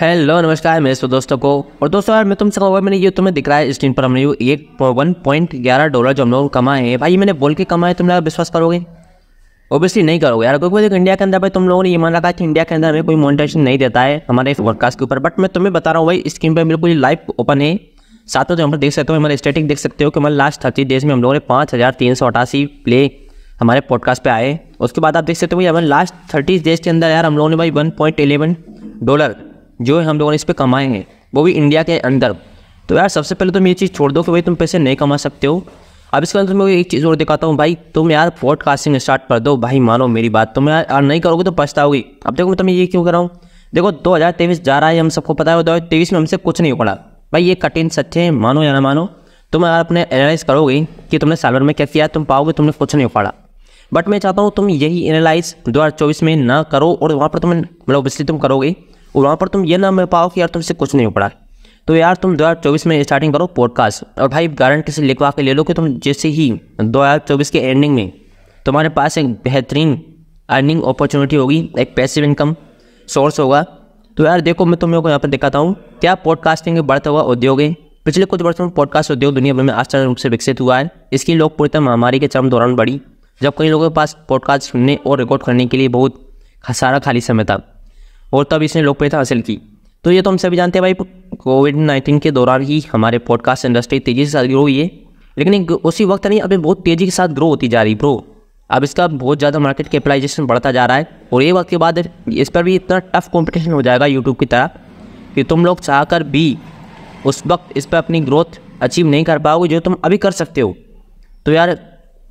hello नमस्कार मेरे सो दोस्तों को और दोस्तों यार मैं तुमसे कहूँगा मैंने ये तुम्हें दिख रहा है स्क्रीन पर हमने एक वन पॉइंट ग्यारह डॉलर जो हम लोग कमाए हैं भाई मैंने बोल के कमाए तुम लोग विश्वास करोगे ओबियसली नहीं करोगे यार क्योंकि देखो इंडिया के अंदर भाई तुम लोगों ने ये मान रखा है कि इंडिया के अंदर हमें कोई मोनिटेशन नहीं देता है हमारे इस के ऊपर बट मैं तुम्हें बता रहा हूँ भाई स्क्रीन पर बिल्कुल लाइव ओपन है साथ में जो हम लोग देख सकते हो हमारे स्टेटिक देख सकते हो कि हमारे लास्ट थर्टी डेज में हम लोगों ने पाँच हज़ार तीन सौ अठासी प्ले हमारे पॉडकास्ट पे आए उसके बाद आप देख सकते हो भाई हमारे लास्ट थर्टी डेज के अंदर यार हम लोगों ने भाई वन पॉइंट एलेवन डॉलर जो हम लोगों ने इस पर कमाएंगे वो भी इंडिया के अंदर तो यार सबसे पहले तुम ये चीज़ छोड़ दो कि भाई तुम पैसे नहीं कमा सकते हो अब इसके अंदर तुम्हें एक चीज़ और दिखाता हूँ भाई तुम यार पॉडकास्टिंग स्टार्ट कर दो भाई मानो मेरी बात तुम यार नहीं करोगे तो पछताओगी अब देखो मैं तुम्हें ये क्यों कर रहा हूँ देखो दो जा रहा है हम सबको पता है दो हज़ार तेईस में हमसे कुछ नहीं पड़ा भाई ये कठिन सच्चे हैं मानो या ना मानो तुम यार अपने एनालाइज करोगे कि तुमने सालवर में क्या किया तुम पाओगे तुमने कुछ नहीं उखाड़ा बट मैं चाहता हूँ तुम यही एनालाइज दो में ना करो और वहाँ पर तुम मतलब ओबियसली तुम करोगे और वहाँ पर तुम ये ना मिल पाओ कि यार तुमसे कुछ नहीं हो पड़ा तो यार तुम 2024 में स्टार्टिंग करो पॉडकास्ट और भाई गारंटी से लिखवा के ले लो कि तुम जैसे ही 2024 के एंडिंग में तुम्हारे पास एक बेहतरीन अर्निंग अपॉर्चुनिटी होगी एक पैसिव इनकम सोर्स होगा तो यार देखो मैं तुम्हें यहाँ पर दिखाता हूँ क्या पॉडकास्टिंग में बढ़ता हुआ उद्योग है पिछले कुछ वर्षों में पॉडकास्ट उद्योग दुनिया भर में आश्चर्य रूप से विकसित हुआ है इसकी लोकप्रियता महामारी के चरम दौरान बढ़ी जब कई लोगों के पास पॉडकास्ट सुनने और रिकॉर्ड करने के लिए बहुत खसारा खाली समय था और तब इसने लोकप्रियता हासिल की तो ये तो हम सभी जानते हैं भाई कोविड नाइन्टीन के दौरान ही हमारे पॉडकास्ट इंडस्ट्री तेज़ी से ग्रो हुई है लेकिन उसी वक्त नहीं अभी बहुत तेज़ी के साथ ग्रो होती जा रही ब्रो अब इसका बहुत ज़्यादा मार्केट कैपिटलाइजेशन बढ़ता जा रहा है और ये वक्त के बाद इस पर भी इतना टफ कॉम्पिटिशन हो जाएगा यूट्यूब की तरह कि तुम लोग चाह कर भी उस वक्त इस पर अपनी ग्रोथ अचीव नहीं कर पाओगे जो तुम अभी कर सकते हो तो यार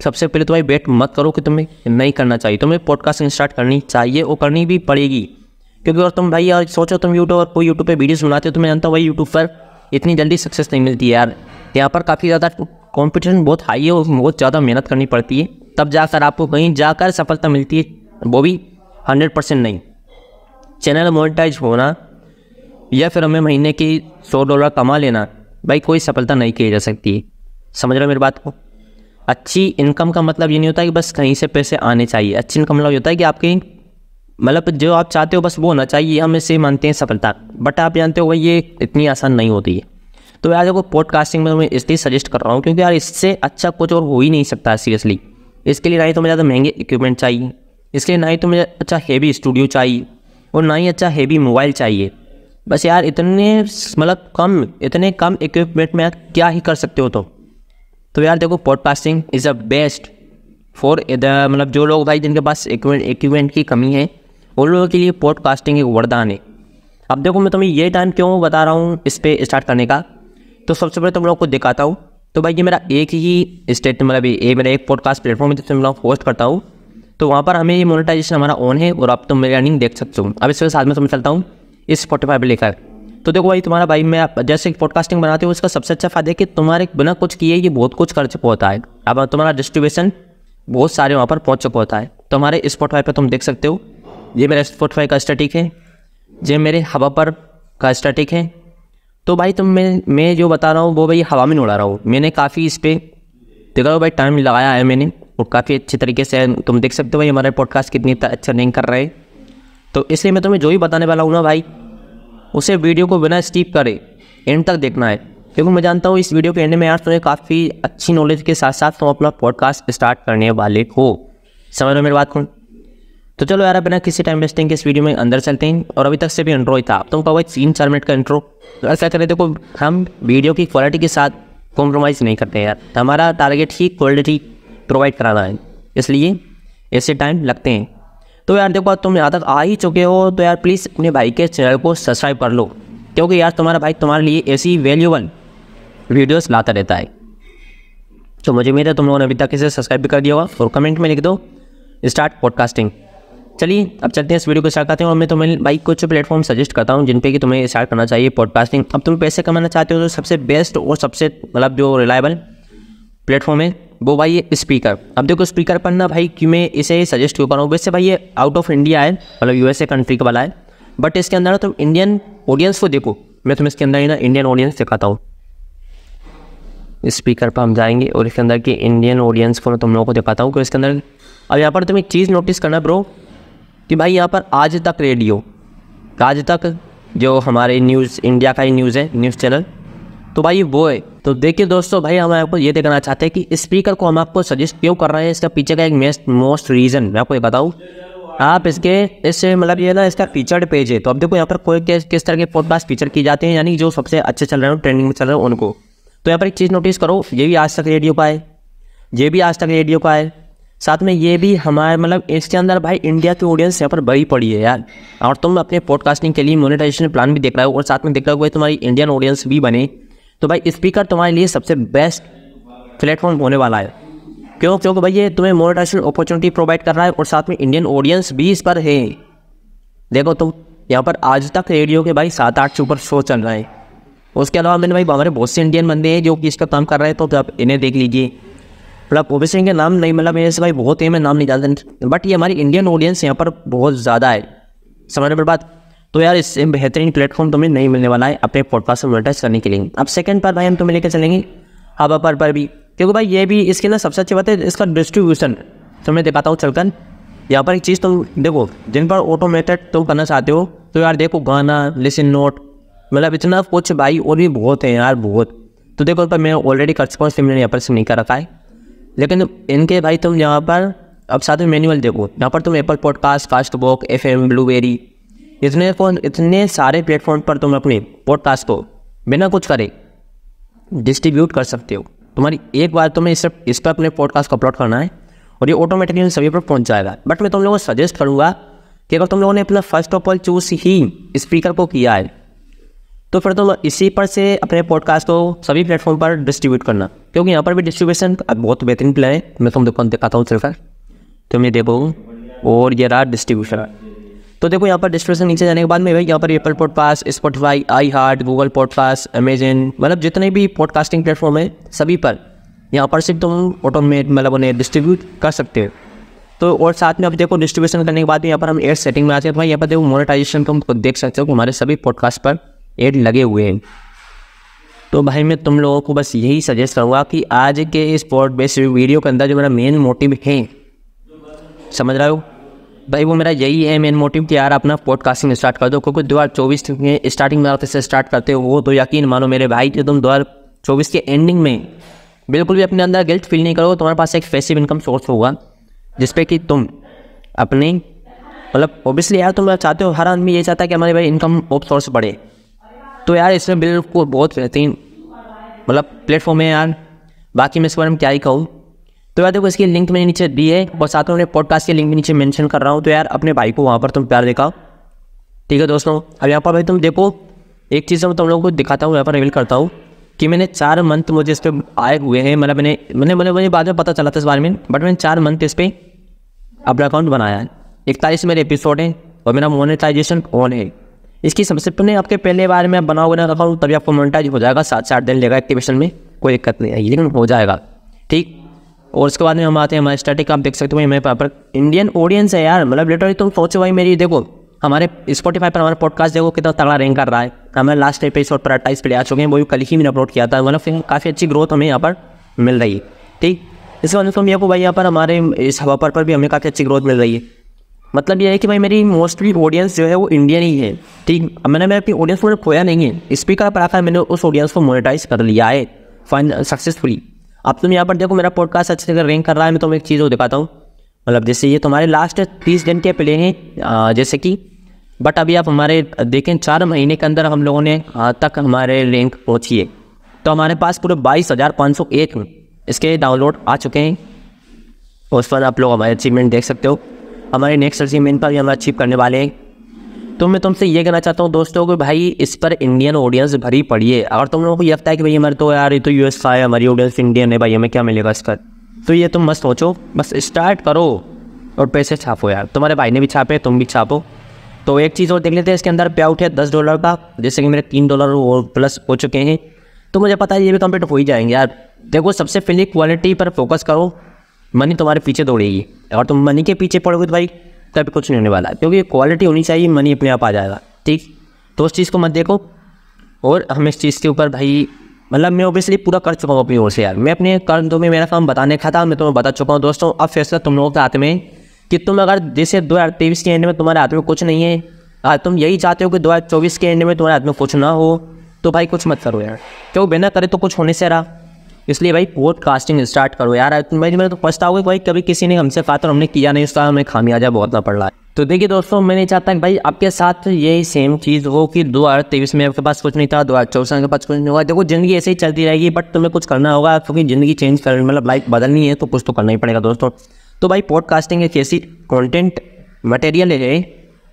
सबसे पहले तो भाई बेट मत करो कि तुम्हें नहीं करना चाहिए तुम्हें पॉडकास्टिंग स्टार्ट करनी चाहिए और करनी भी पड़ेगी क्योंकि और तुम भाई यार सोचो तुम यूट्यूब और कोई यूट्यूब पर वीडियोस बनाते हो तो मैं जानता हूँ भाई यूट्यूब पर इतनी जल्दी सक्सेस नहीं मिलती है यार यहाँ पर काफ़ी ज़्यादा कॉम्पिटिशन बहुत हाई है और बहुत ज़्यादा मेहनत करनी पड़ती है तब जाकर आपको कहीं जाकर सफलता मिलती है वो भी हंड्रेड परसेंट नहीं चैनल मोनिटाइज होना या फिर हमें महीने की सौ डॉलर कमा लेना भाई कोई सफलता नहीं की जा सकती समझ रहे हो मेरी बात को अच्छी इनकम का मतलब ये नहीं होता कि बस कहीं से पैसे आने चाहिए अच्छी इनकम मतलब ये होता है कि आपकी मतलब जो आप चाहते हो बस वो होना चाहिए हम इसे मानते हैं सफलता बट आप जानते हो भाई ये इतनी आसान नहीं होती है तो यार देखो पॉडकास्टिंग में मैं इसलिए सजेस्ट कर रहा हूँ क्योंकि यार इससे अच्छा कुछ और हो ही नहीं सकता सीरियसली इसके लिए ना ही मुझे ज़्यादा महंगे इक्विपमेंट चाहिए इसके लिए ना ही मुझे अच्छा हैवी स्टूडियो चाहिए और ना ही अच्छा हैवी मोबाइल चाहिए बस यार इतने मतलब कम इतने कम इक्विपमेंट में क्या ही कर सकते हो तो तो यार देखो podcasting is the best for मतलब जो लोग भाई जिनके पास इक्विपमेंट की कमी है उन लोगों के लिए पॉडकास्टिंग एक वरदान है अब देखो मैं तुम्हें ये टाइम क्यों बता रहा हूँ इस पर स्टार्ट करने का तो सबसे पहले तुम लोग को दिखाता हूँ तो भाई ये मेरा एक ही स्टेट मतलब ये मेरा एक पॉडकास्ट प्लेटफॉर्म है जिससे मैं लोग होस्ट करता हूँ तो वहाँ पर हमें ये मोनेटाइजेशन हमारा ऑन है और आप तुम तो मेरी अर्निंग देख सकते हो अब इसके साथ में समझ चलता हूँ इस स्पॉटीफाई पर लिखा है तो देखो भाई तुम्हारा भाई मैं आप जैसे पॉडकास्टिंग बनाते हो उसका सबसे अच्छा फायदा है कि तुम्हारे बिना कुछ किए ये बहुत कुछ कर चुका होता है अब तुम्हारा डिस्ट्रीब्यूशन बहुत सारे वहाँ पर पहुँच चुका होता है तुम्हारे स्पॉटीफाई पर तुम देख सकते हो ये मेरा स्पोटफाई का स्टैटिक है ये मेरे हवा पर का स्टैटिक है तो भाई तुम मैं मैं जो बता रहा हूँ वो भाई हवा में उड़ा रहा हूँ मैंने काफ़ी इस पर देखा हो भाई टाइम लगाया है मैंने और काफ़ी अच्छे तरीके से तुम देख सकते हो भाई हमारे पॉडकास्ट कितनी अच्छा नहीं कर रहे हैं तो इसलिए मैं तुम्हें जो भी बताने वाला हूँ ना भाई उसे वीडियो को बिना स्टीप करे एंड तक देखना है क्योंकि मैं जानता हूँ इस वीडियो के एंड में यार तुम्हें काफ़ी अच्छी नॉलेज के साथ साथ तुम अपना पॉडकास्ट स्टार्ट करने वाले हो समझ लो मेरी बात कौन तो चलो यार बिना किसी टाइम वेस्टिंग के इस वीडियो में अंदर चलते हैं और अभी तक से भी इंट्रो ही था तो कहो तीन चार मिनट का इंट्रो तो ऐसा करें देखो हम वीडियो की क्वालिटी के साथ कॉम्प्रोमाइज़ नहीं करते यार तो हमारा टारगेट ही क्वालिटी प्रोवाइड कराना है इसलिए ऐसे टाइम लगते हैं तो यार देखो तुम यहाँ तक आ ही चुके हो तो यार प्लीज़ अपने भाई के चैनल को सब्सक्राइब कर लो क्योंकि यार तुम्हारा भाई तुम्हारे लिए ऐसी वैल्यूबल वीडियोस लाता रहता है तो मुझे उम्मीद है तुम लोगों ने अभी तक इसे सब्सक्राइब भी कर दिया होगा और कमेंट में लिख दो स्टार्ट पॉडकास्टिंग चलिए अब चलते हैं इस वीडियो को स्टार्ट करते हैं और मैं तुम्हें भाई कुछ प्लेटफॉर्म सजेस्ट करता हूँ जिन पे कि तुम्हें स्टार्ट करना चाहिए पॉडकास्टिंग अब तुम पैसे कमाना चाहते हो तो सबसे बेस्ट और सबसे मतलब जो रिलायबल प्लेटफॉर्म है वो भाई स्पीकर अब देखो स्पीकर पर ना भाई कि मैं इसे सजेस्ट क्यों कर रहा हूँ वैसे भाई ये आउट ऑफ इंडिया है मतलब यू कंट्री का वाला है बट इसके अंदर ना तुम इंडियन ऑडियंस को देखो मैं तुम्हें इसके अंदर ही ना इंडियन ऑडियंस दिखाता हूँ स्पीकर पर हम जाएंगे और इसके अंदर के इंडियन ऑडियंस को तुम लोगों को दिखाता हूँ कि इसके अंदर अब यहाँ पर तुम एक चीज़ नोटिस करना ब्रो कि भाई यहाँ पर आज तक रेडियो आज तक जो हमारे न्यूज़ इंडिया का ही न्यूज़ है न्यूज़ चैनल तो भाई वो है तो देखिए दोस्तों भाई हम आपको ये देखना चाहते हैं कि स्पीकर को हम आपको सजेस्ट क्यों कर रहे हैं इसका पीछे का एक मेस्ट मोस्ट रीज़न मैं आपको ये बताऊँ आप इसके इससे मतलब ये ना इसका फीचर्ड पेज है तो अब देखो यहाँ पर कोई किस किस तरह के पॉडकास्ट फीचर किए जाते हैं यानी जो सबसे अच्छे चल रहे हो ट्रेंडिंग में चल रहे हो उनको तो यहाँ पर एक चीज़ नोटिस करो ये भी आज तक रेडियो का है ये भी आज तक रेडियो का है साथ में ये भी हमारे मतलब इसके अंदर भाई इंडिया की ऑडियंस यहाँ पर बड़ी पड़ी है यार और तुम अपने पॉडकास्टिंग के लिए मोनिटाइजेशन प्लान भी देख रहे हो और साथ में देख रहे हो भाई तुम्हारी इंडियन ऑडियंस भी बने तो भाई स्पीकर तुम्हारे लिए सबसे बेस्ट प्लेटफॉर्म होने वाला है क्यों क्योंकि भाई ये तुम्हें मोनिटाइजेशन अपॉर्चुनिटी प्रोवाइड कर रहा है और साथ में इंडियन ऑडियंस भी इस पर है देखो तुम यहाँ पर आज तक रेडियो के भाई सात आठ से ऊपर शो चल रहे हैं उसके अलावा मैंने भाई हमारे बहुत से इंडियन बंदे हैं जो कि इसका काम कर रहे हैं तो आप इन्हें देख लीजिए मतलब सिंह के नाम नहीं मतलब मेरे से भाई बहुत ही मैं नाम नहीं जानते बट ये हमारी इंडियन ऑडियंस यहाँ पर बहुत ज़्यादा है समझने पर बात तो यार इससे बेहतरीन प्लेटफॉर्म तुम्हें नहीं मिलने वाला है अपने पॉडकास्ट एडवर्टाइज करने के लिए अब सेकंड पर भाई हम तुम्हें लेकर चलेंगे हवा पर पर भी क्योंकि भाई ये भी इसके अंदर सबसे अच्छी बात है इसका डिस्ट्रीब्यूशन तो मैं दिखाता हूँ चलकर यहाँ पर एक चीज़ तो देखो जिन पर ऑटोमेटेड तुम करना चाहते हो तो यार देखो गाना लिसन नोट मतलब इतना कुछ भाई और भी बहुत है यार बहुत तो देखो पर मैं ऑलरेडी कर चुका हूँ इसलिए मैंने यहाँ पर सिम नहीं कर रखा है लेकिन इनके भाई तुम यहाँ पर अब साथ में मैनुअल देखो यहाँ पर तुम Apple podcast fast box F M blueberry इतने फोन इतने सारे प्लेटफॉर्म पर तुम अपने पॉडकास्ट को बिना कुछ करे डिस्ट्रीब्यूट कर सकते हो तुम्हारी एक बार तुम्हें सिर्फ इस पर अपने पॉडकास्ट को अपलोड करना है और ये ऑटोमेटिकली सभी पर पहुंच जाएगा बट मैं तुम लोगों को सजेस्ट करूँगा कि अगर तुम लोगों ने अपना फर्स्ट ऑफ ऑल चूज ही स्पीकर को किया है तो फिर तो इसी पर से अपने पॉडकास्ट को सभी प्लेटफॉर्म पर डिस्ट्रीब्यूट करना क्योंकि यहाँ पर भी डिस्ट्रीब्यूशन बहुत बेहतरीन प्लान है मैं तो तुम देखो दिखाता हूँ सिर्फ तो मैं देखो और ये रहा डिस्ट्रीब्यूशन तो देखो यहाँ पर डिस्ट्रीब्यूशन नीचे जाने के बाद में भाई यहाँ पर Apple podcast Spotify iHeart Google podcast Amazon मतलब जितने भी पॉडकास्टिंग प्लेटफॉर्म है सभी पर यहाँ पर सिर्फ तुम ऑटोमेट मतलब उन्हें डिस्ट्रीब्यूट कर सकते हो तो और साथ में अब देखो डिस्ट्रीब्यूशन करने के बाद यहाँ पर हम एयर सेटिंग में आते हैं तो भाई यहाँ पर देखो मोनेटाइजेशन को हम देख सकते हो हमारे सभी पॉडकास्ट पर एड लगे हुए हैं तो भाई मैं तुम लोगों को बस यही सजेस्ट करूँगा कि आज के इस पॉड बेस्ड वीडियो के अंदर जो मेरा मेन मोटिव है समझ रहे हो भाई वो मेरा यही है मेन मोटिव कि यार अपना पॉडकास्टिंग स्टार्ट कर दो क्योंकि दो हज़ार चौबीस में स्टार्टिंग में से स्टार्ट करते हो वो तो यकीन मानो मेरे भाई कि तुम दो हज़ार चौबीस के एंडिंग में बिल्कुल भी अपने अंदर गिल्ट फील नहीं करोगे तुम्हारे पास एक पैसिव इनकम सोर्स होगा जिसपे कि तुम अपने मतलब ओबियसली यार तुम चाहते हो हर आदमी ये चाहता है कि हमारे भाई इनकम ऑफ सोर्स बढ़े तो यार इसमें बिल्कुल बहुत बेहतरीन मतलब प्लेटफॉर्म है यार बाकी मैं इसके बारे में क्या ही कहूँ तो यार देखो इसकी लिंक मैंने नीचे दी है और साथ में अपने पॉडकास्ट की लिंक भी नीचे मेंशन कर रहा हूँ तो यार अपने भाई को वहाँ पर तुम प्यार दिखाओ ठीक है दोस्तों अब यहाँ पर भाई तुम देखो एक चीज़ मैं तुम लोगों को दिखाता हूँ यहाँ पर रिवील करता हूँ कि मैंने चार मंथ मुझे इस पर आए हुए हैं मतलब मैंने मैंने मैंने मुझे बाद में पता चला था इस बारे में बट मैंने चार मंथ इस पर अपना अकाउंट बनाया है इकतालीस मेरे एपिसोड हैं और मेरा मोनेटाइजेशन ऑन है इसकी सबसे पहले आपके पहले बार में बना हुआ रखा हूँ तभी आपको मोनिटाइज हो जाएगा सात से दिन लेगा एक्टिवेशन में कोई दिक्कत नहीं आएगी लेकिन हो जाएगा ठीक और उसके बाद में हम आते हैं हमारे स्टैटिक आप देख सकते हो मेरे पापर इंडियन ऑडियंस है यार मतलब लिटरली तुम सोचो भाई मेरी देखो हमारे स्पॉटीफाई पर हमारा पॉडकास्ट देखो कितना तगड़ा रैंक कर रहा है हमें लास्ट एपिसोड पर अट्ठाईस पे आ चुके हैं वो भी कल ही मैंने अपलोड किया था मतलब काफ़ी अच्छी ग्रोथ हमें यहाँ पर मिल रही है ठीक इसके बाद तो हम यहाँ पर भाई यहाँ पर हमारे इस हवा पर भी हमें काफ़ी अच्छी ग्रोथ मिल रही है मतलब ये है कि भाई मेरी मोस्टली ऑडियंस जो है वो इंडियन ही है ठीक मैंने मैं अपनी ऑडियंस को खोया नहीं है स्पीकर पर आकर मैंने उस ऑडियंस को मोनिटाइज कर लिया है फाइन सक्सेसफुली अब तुम यहाँ पर देखो मेरा पॉडकास्ट अच्छे से रैंक कर रहा है मैं तुम्हें एक चीज़ को दिखाता हूँ मतलब जैसे ये तुम्हारे लास्ट तीस दिन के प्ले हैं जैसे कि बट अभी आप हमारे देखें चार महीने के अंदर हम लोगों ने तक हमारे रैंक पहुँची है तो हमारे पास पूरे बाईस हज़ार पाँच सौ एक इसके डाउनलोड आ चुके हैं उस पर आप लोग हमारे अचीवमेंट देख सकते हो हमारे नेक्स्ट सर्च पर भी हम अचीव करने वाले हैं तो मैं तुमसे ये कहना चाहता हूँ दोस्तों कि भाई इस पर इंडियन ऑडियंस भरी पड़िए अगर तुम लोगों को यह लगता है कि भाई हमारे तो यार ये तो यूएस का है हमारी ऑडियंस इंडियन है भाई हमें क्या मिलेगा इस पर तो ये तुम मत सोचो बस स्टार्ट करो और पैसे छापो यार तुम्हारे भाई ने भी छापे तुम भी छापो तो एक चीज़ और देख लेते हैं इसके अंदर पे आउट है दस डॉलर का जैसे कि मेरे तीन डॉलर और प्लस हो चुके हैं तो मुझे पता है ये भी कंप्लीट हो ही जाएंगे यार देखो सबसे पहले क्वालिटी पर फोकस करो मनी तुम्हारे पीछे दौड़ेगी अगर तुम मनी के पीछे पड़ोगे तो भाई कभी कुछ नहीं होने वाला क्योंकि क्वालिटी होनी चाहिए मनी अपने आप आ जाएगा ठीक तो उस चीज़ को मत देखो और हम इस चीज़ के ऊपर भाई मतलब मैं ओबियसली पूरा कर चुका हूँ अपनी ओर से यार मैं अपने दो में मेरा काम बताने का था मैं तुम्हें बता चुका हूँ दोस्तों अब फैसला तुम लोगों के हाथ में कि तुम अगर जैसे दो हज़ार तेईस के एंड में तुम्हारे हाथ में कुछ नहीं है अगर तुम यही चाहते हो कि दो हज़ार चौबीस के एंड में तुम्हारे हाथ में कुछ ना हो तो भाई कुछ मत करो यार क्यों बिना करे तो कुछ होने से रहा इसलिए भाई पॉडकास्टिंग स्टार्ट करो यार भाई मैं तो पछताओगे भाई कभी किसी ने हमसे कहा तो हमने किया नहीं उसका हमें खामियाजा बहुत ना पड़ रहा है तो देखिए दोस्तों मैं नहीं चाहता भाई आपके साथ यही सेम चीज़ हो कि दो हज़ार तेईस में आपके पास कुछ नहीं था दो हज़ार चौबीस में पास कुछ नहीं होगा देखो जिंदगी ऐसे ही चलती रहेगी बट तुम्हें कुछ करना होगा क्योंकि ज़िंदगी चेंज कर मतलब लाइफ बदलनी है तो कुछ तो करना ही पड़ेगा दोस्तों तो भाई पॉडकास्टिंग एक ऐसी कॉन्टेंट मटेरियल है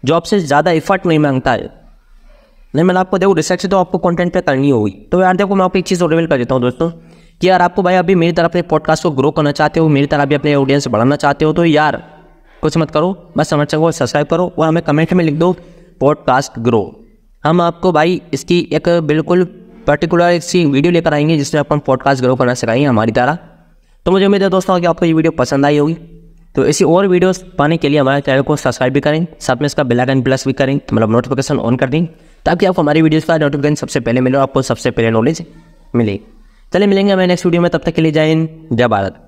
जो आपसे ज़्यादा इफ़र्ट नहीं मांगता है नहीं मैंने आपको देखो रिसर्च तो आपको कंटेंट पे करनी होगी तो यार देखो मैं आपको एक चीज़ और रिवील कर देता हूँ दोस्तों कि यार आपको भाई अभी मेरी तरह अपने पॉडकास्ट को ग्रो करना चाहते हो मेरी तरह अभी अपने ऑडियंस बढ़ाना चाहते हो तो यार कुछ मत करो बस समझ सको सब्सक्राइब करो और हमें कमेंट में लिख दो पॉडकास्ट ग्रो हम आपको भाई इसकी एक बिल्कुल पर्टिकुलर एक सी वीडियो लेकर आएंगे जिसमें अपन पॉडकास्ट ग्रो करना सिखाएंगे हमारी तरह तो मुझे उम्मीद है दोस्तों कि आपको ये वीडियो पसंद आई होगी तो ऐसी और वीडियोस पाने के लिए हमारे चैनल को सब्सक्राइब भी करें साथ में इसका बेल आइकन प्लस भी करें तो मतलब नोटिफिकेशन ऑन कर दें ताकि आपको हमारी वीडियोस का नोटिफिकेशन सबसे पहले मिले और आपको सबसे पहले नॉलेज मिले चले मिलेंगे हमें नेक्स्ट वीडियो में तब तक के लिए जय हिंद जय भारत